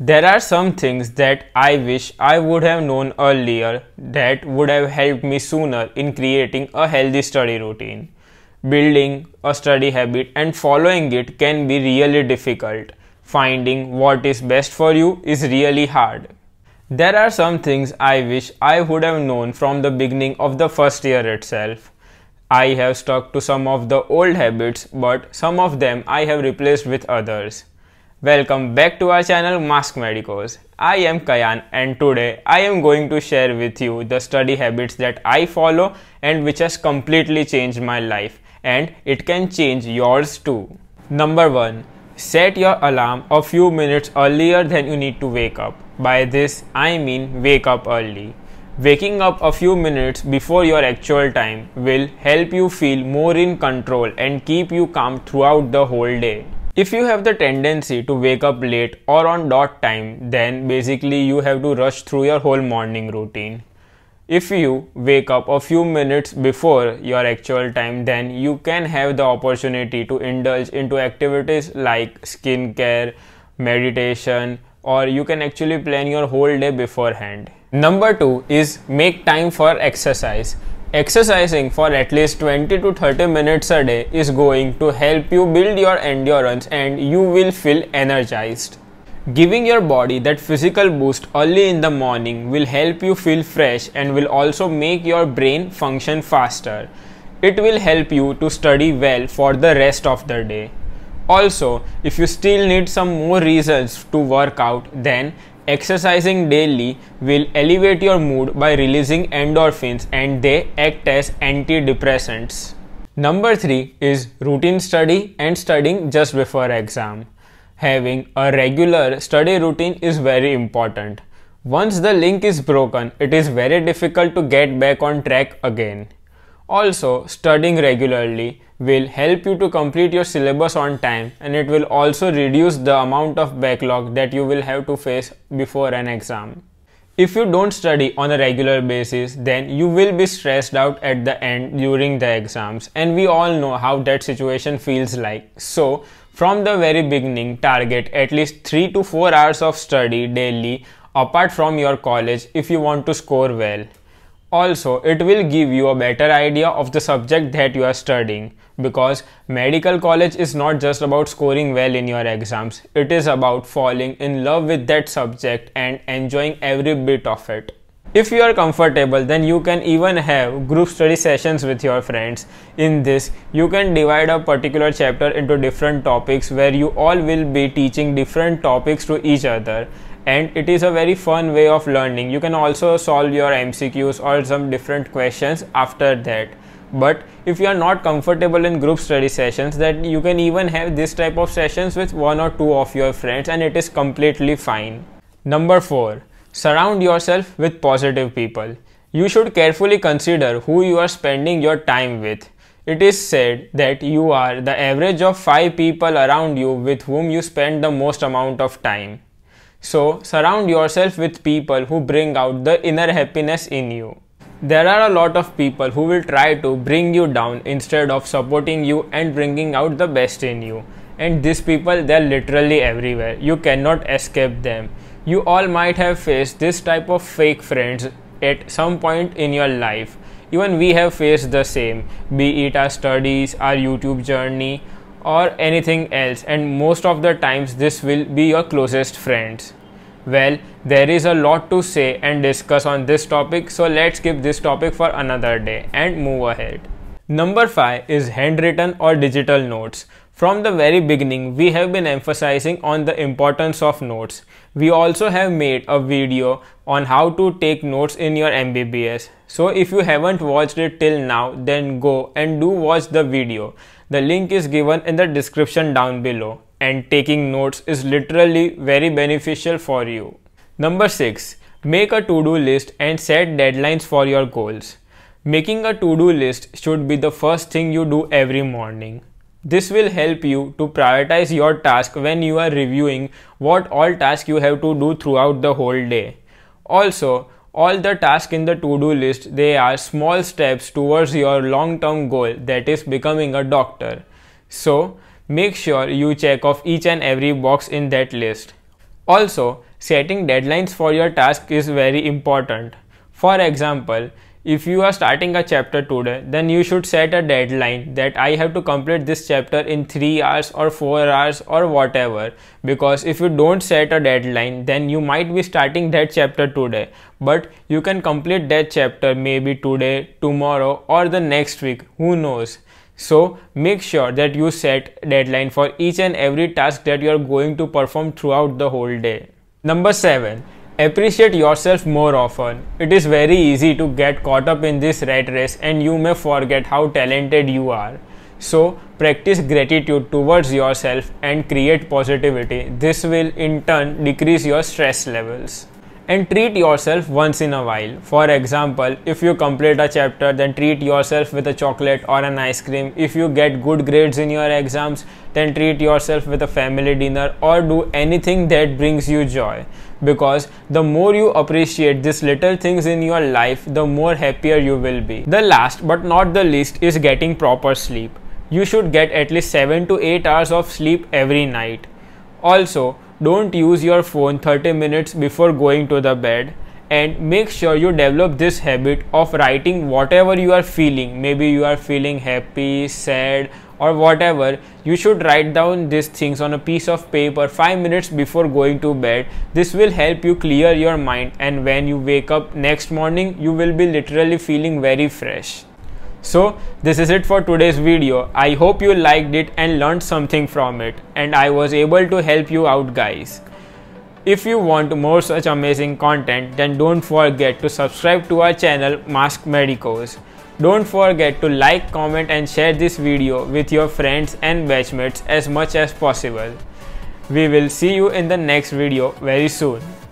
There are some things that I wish I would have known earlier that would have helped me sooner in creating a healthy study routine. Building a study habit and following it can be really difficult. Finding what is best for you is really hard. There are some things I wish I would have known from the beginning of the first year itself. I have stuck to some of the old habits, but some of them I have replaced with others. Welcome back to our channel Mask Medicos. I am Kayan and today I am going to share with you the study habits that I follow and which has completely changed my life and it can change yours too. Number 1. Set your alarm a few minutes earlier than you need to wake up. By this I mean wake up early. Waking up a few minutes before your actual time will help you feel more in control and keep you calm throughout the whole day. If you have the tendency to wake up late or on dot time, then basically you have to rush through your whole morning routine. If you wake up a few minutes before your actual time, then you can have the opportunity to indulge into activities like skincare, meditation, or you can actually plan your whole day beforehand. Number two is make time for exercise. Exercising for at least 20 to 30 minutes a day is going to help you build your endurance and you will feel energized. Giving your body that physical boost early in the morning will help you feel fresh and will also make your brain function faster. It will help you to study well for the rest of the day. Also, if you still need some more reasons to work out, then Exercising daily will elevate your mood by releasing endorphins and they act as antidepressants. Number 3 is routine study and studying just before exam. Having a regular study routine is very important. Once the link is broken, it is very difficult to get back on track again. Also, studying regularly will help you to complete your syllabus on time and it will also reduce the amount of backlog that you will have to face before an exam. If you don't study on a regular basis, then you will be stressed out at the end during the exams, and we all know how that situation feels like. So, from the very beginning, target at least 3 to 4 hours of study daily apart from your college if you want to score well. Also, it will give you a better idea of the subject that you are studying because medical college is not just about scoring well in your exams, it is about falling in love with that subject and enjoying every bit of it. If you are comfortable, then you can even have group study sessions with your friends. In this, you can divide a particular chapter into different topics where you all will be teaching different topics to each other and it is a very fun way of learning. You can also solve your MCQs or some different questions after that. But if you are not comfortable in group study sessions, that you can even have this type of sessions with one or two of your friends and it is completely fine. Number 4. Surround yourself with positive people. You should carefully consider who you are spending your time with. It is said that you are the average of 5 people around you with whom you spend the most amount of time. So, surround yourself with people who bring out the inner happiness in you. There are a lot of people who will try to bring you down instead of supporting you and bringing out the best in you. And these people, they're literally everywhere. You cannot escape them. You all might have faced this type of fake friends at some point in your life. Even we have faced the same, be it our studies, our YouTube journey, or anything else and most of the times this will be your closest friends well there is a lot to say and discuss on this topic so let's keep this topic for another day and move ahead number 5 is handwritten or digital notes from the very beginning, we have been emphasizing on the importance of notes. We also have made a video on how to take notes in your MBBS. So if you haven't watched it till now, then go and do watch the video. The link is given in the description down below and taking notes is literally very beneficial for you. Number 6. Make a to-do list and set deadlines for your goals. Making a to-do list should be the first thing you do every morning. This will help you to prioritize your task when you are reviewing what all tasks you have to do throughout the whole day. Also, all the tasks in the to-do list, they are small steps towards your long-term goal that is becoming a doctor. So, make sure you check off each and every box in that list. Also, setting deadlines for your task is very important. For example, if you are starting a chapter today, then you should set a deadline that I have to complete this chapter in 3 hours or 4 hours or whatever. Because if you don't set a deadline, then you might be starting that chapter today. But you can complete that chapter maybe today, tomorrow, or the next week. Who knows? So make sure that you set deadline for each and every task that you are going to perform throughout the whole day. Number 7 Appreciate yourself more often. It is very easy to get caught up in this rat race and you may forget how talented you are. So, practice gratitude towards yourself and create positivity. This will in turn decrease your stress levels and treat yourself once in a while. For example, if you complete a chapter, then treat yourself with a chocolate or an ice cream. If you get good grades in your exams, then treat yourself with a family dinner or do anything that brings you joy. Because the more you appreciate these little things in your life, the more happier you will be. The last but not the least is getting proper sleep. You should get at least 7 to 8 hours of sleep every night. Also, don't use your phone 30 minutes before going to the bed and make sure you develop this habit of writing whatever you are feeling maybe you are feeling happy sad or whatever you should write down these things on a piece of paper 5 minutes before going to bed this will help you clear your mind and when you wake up next morning you will be literally feeling very fresh so this is it for today's video. I hope you liked it and learned something from it and I was able to help you out guys. If you want more such amazing content then don't forget to subscribe to our channel Mask Medicos. Don't forget to like, comment and share this video with your friends and batchmates as much as possible. We will see you in the next video very soon.